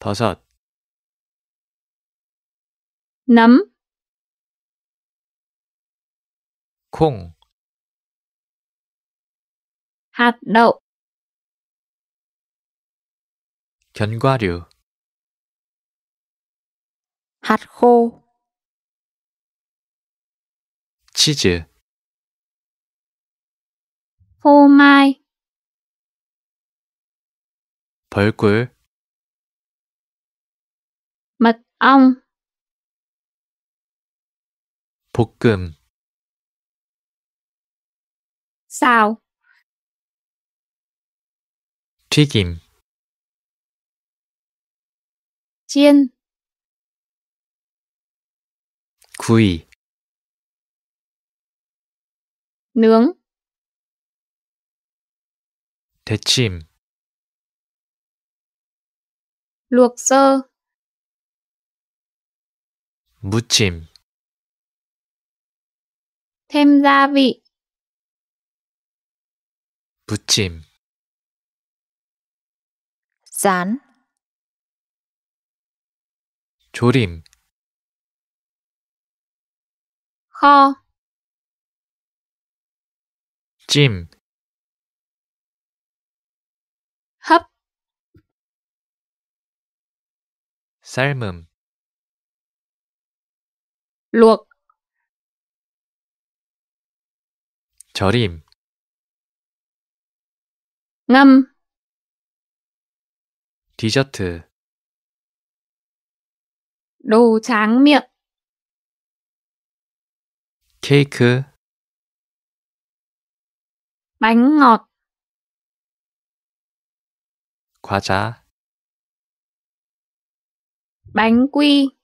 다섯 nắm 콩 hạt đậu 견과류 hạt khô 치즈 phô mai 벌꿀 암, 볶음, xào, 튀김, chiên, 구이, nướng, 데침, luộc sơ, 무침 템자비 무침잔 조림 kho 찜 hấp 삶음 luộc 절임 ngâm 디저트 đồ tráng miệng 케이크 bánh ngọt 과자 bánh quy